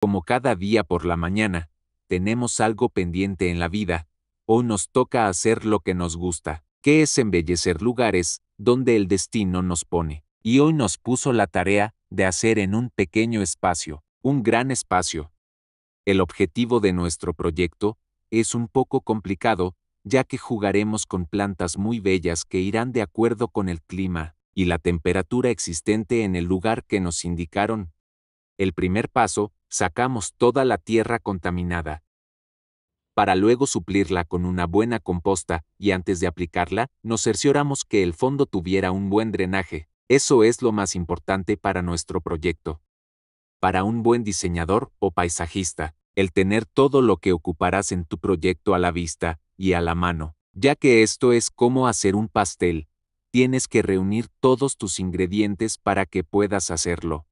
Como cada día por la mañana, tenemos algo pendiente en la vida, o nos toca hacer lo que nos gusta, que es embellecer lugares donde el destino nos pone. Y hoy nos puso la tarea de hacer en un pequeño espacio, un gran espacio. El objetivo de nuestro proyecto es un poco complicado, ya que jugaremos con plantas muy bellas que irán de acuerdo con el clima y la temperatura existente en el lugar que nos indicaron. El primer paso sacamos toda la tierra contaminada, para luego suplirla con una buena composta, y antes de aplicarla, nos cercioramos que el fondo tuviera un buen drenaje. Eso es lo más importante para nuestro proyecto. Para un buen diseñador o paisajista, el tener todo lo que ocuparás en tu proyecto a la vista y a la mano, ya que esto es como hacer un pastel. Tienes que reunir todos tus ingredientes para que puedas hacerlo.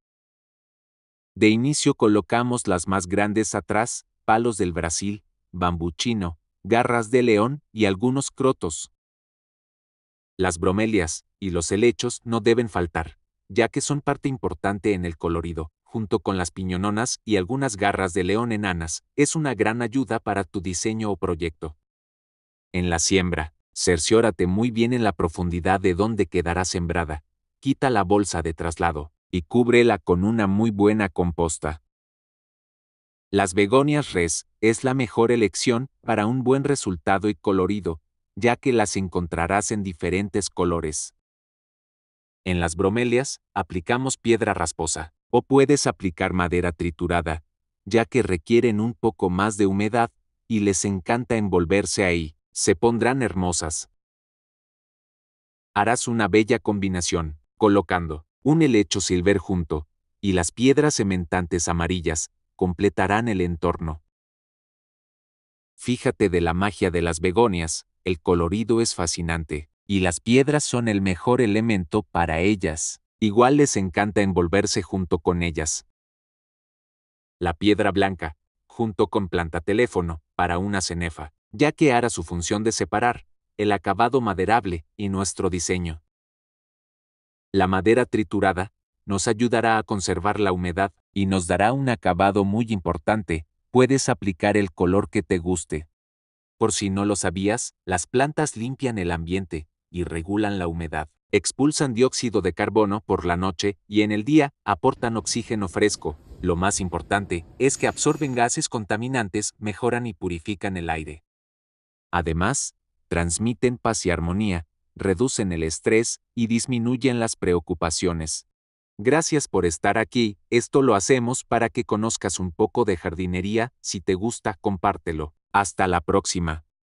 De inicio colocamos las más grandes atrás, palos del Brasil, bambú chino, garras de león y algunos crotos. Las bromelias y los helechos no deben faltar, ya que son parte importante en el colorido, junto con las piñononas y algunas garras de león enanas, es una gran ayuda para tu diseño o proyecto. En la siembra, cerciórate muy bien en la profundidad de donde quedará sembrada. Quita la bolsa de traslado, y cúbrela con una muy buena composta. Las begonias res es la mejor elección para un buen resultado y colorido, ya que las encontrarás en diferentes colores. En las bromelias, aplicamos piedra rasposa, o puedes aplicar madera triturada, ya que requieren un poco más de humedad y les encanta envolverse ahí, se pondrán hermosas. Harás una bella combinación, colocando un helecho silver junto, y las piedras cementantes amarillas, completarán el entorno. Fíjate de la magia de las begonias, el colorido es fascinante, y las piedras son el mejor elemento para ellas. Igual les encanta envolverse junto con ellas. La piedra blanca, junto con planta teléfono, para una cenefa, ya que hará su función de separar el acabado maderable y nuestro diseño. La madera triturada nos ayudará a conservar la humedad y nos dará un acabado muy importante, puedes aplicar el color que te guste. Por si no lo sabías, las plantas limpian el ambiente y regulan la humedad. Expulsan dióxido de carbono por la noche y en el día aportan oxígeno fresco. Lo más importante es que absorben gases contaminantes, mejoran y purifican el aire. Además, transmiten paz y armonía, reducen el estrés y disminuyen las preocupaciones. Gracias por estar aquí, esto lo hacemos para que conozcas un poco de jardinería, si te gusta compártelo. Hasta la próxima.